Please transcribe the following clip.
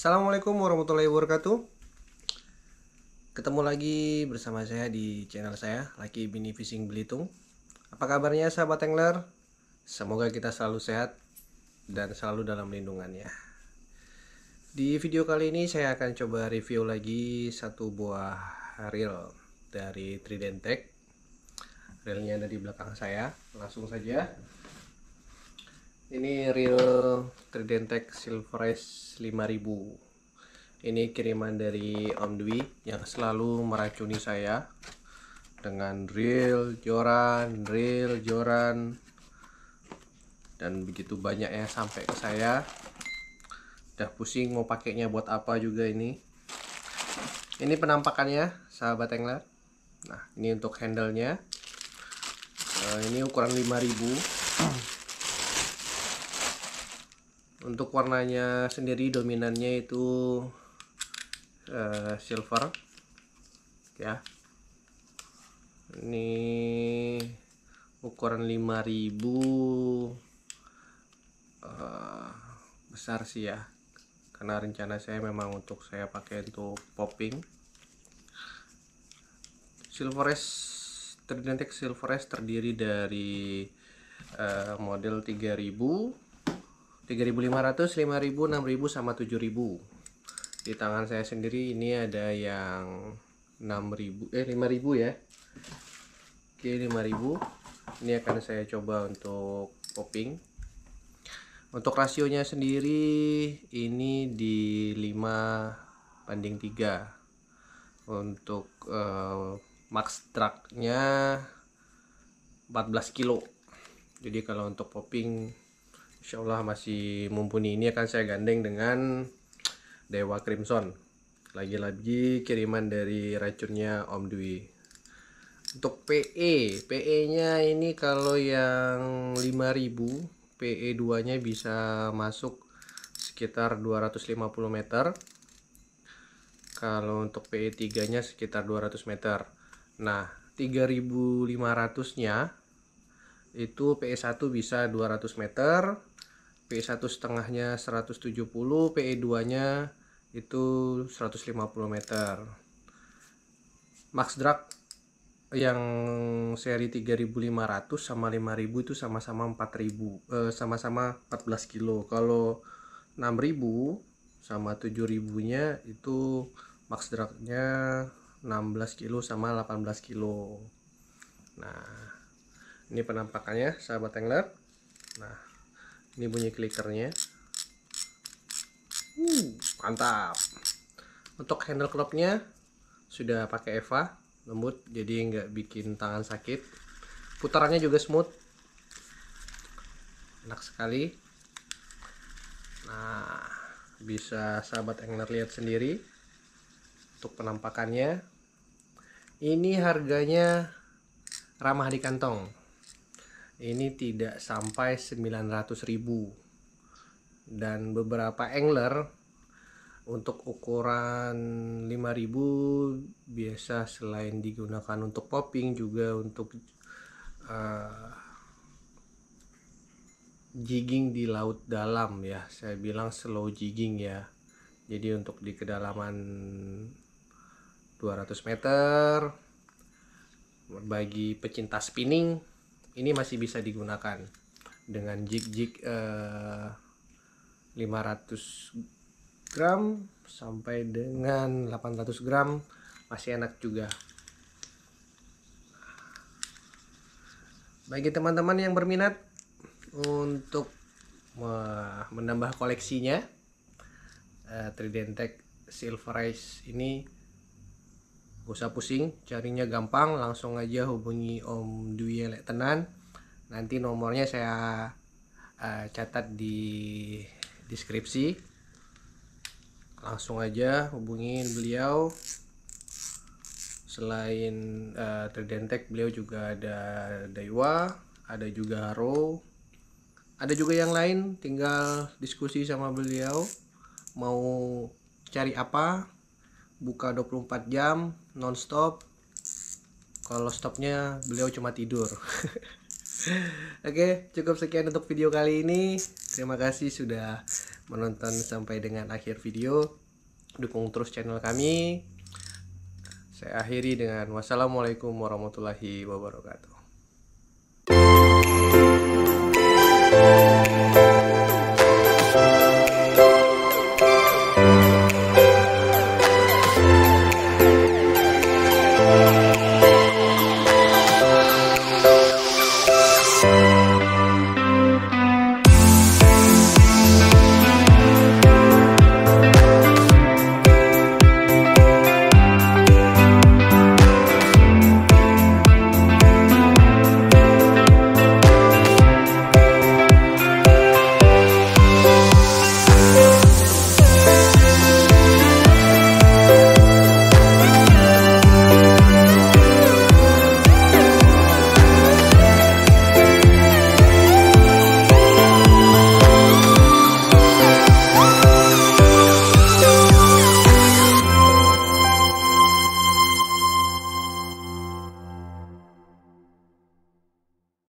Assalamualaikum warahmatullahi wabarakatuh Ketemu lagi bersama saya di channel saya Laki Bini Fishing Belitung Apa kabarnya sahabat angler? Semoga kita selalu sehat dan selalu dalam lindungannya Di video kali ini saya akan coba review lagi satu buah reel dari Tridentek. Reelnya ada di belakang saya Langsung saja ini real Tridentex Silveres 5000 ini kiriman dari Om Dwi yang selalu meracuni saya dengan real joran real joran dan begitu banyak yang sampai ke saya udah pusing mau pakainya buat apa juga ini ini penampakannya sahabat angler nah ini untuk handlenya nah, ini ukuran 5000 untuk warnanya sendiri dominannya itu uh, silver ya ini ukuran 5000 uh, eh, besar sih ya karena rencana saya memang untuk saya pakai untuk popping silver S Silveres terdiri dari uh, model 3000 3500, 5000, 6000 sama 7000. Di tangan saya sendiri ini ada yang 6000 eh 5000 ya. Oke, 5000. Ini akan saya coba untuk popping. Untuk rasionya sendiri ini di 5 banding 3. Untuk uh, max trucknya 14 kilo. Jadi kalau untuk popping Insya Allah masih mumpuni ini akan saya gandeng dengan Dewa Crimson lagi-lagi kiriman dari racunnya Om Dwi untuk PE PE nya ini kalau yang 5000 PE 2 nya bisa masuk sekitar 250 meter kalau untuk PE 3 nya sekitar 200 meter nah 3500 nya itu PE1 bisa 200 meter P1 setengahnya 170 PE2 nya itu 150 meter max drag yang seri 3500 sama 5000 itu sama-sama 4000 eh, sama-sama eh, 14 kilo kalau 6000 sama 7000 nya itu max drag nya 16 kilo sama 18 kilo nah ini penampakannya sahabat angler nah ini bunyi clickernya uh, mantap untuk handle knobnya sudah pakai Eva lembut jadi nggak bikin tangan sakit putarannya juga smooth enak sekali nah bisa sahabat angler lihat sendiri untuk penampakannya ini harganya ramah di kantong ini tidak sampai 900.000 dan beberapa angler untuk ukuran 5000 biasa selain digunakan untuk popping juga untuk uh, jigging di laut dalam ya saya bilang slow jigging ya jadi untuk di kedalaman 200 meter bagi pecinta spinning ini masih bisa digunakan dengan jig-jig uh, eh, 500 gram sampai dengan 800 gram masih enak juga bagi teman-teman yang berminat untuk menambah koleksinya uh, Tridentech Silver Race ini Gak usah pusing, carinya gampang, langsung aja hubungi Om Dwi Tenan. Nanti nomornya saya uh, catat di deskripsi. Langsung aja hubungin beliau. Selain uh, eh, Tridentek, beliau juga ada Daiwa, ada juga Haro, ada juga yang lain. Tinggal diskusi sama beliau mau cari apa buka 24 jam nonstop kalau stopnya beliau cuma tidur oke okay, cukup sekian untuk video kali ini terima kasih sudah menonton sampai dengan akhir video dukung terus channel kami saya akhiri dengan wassalamualaikum warahmatullahi wabarakatuh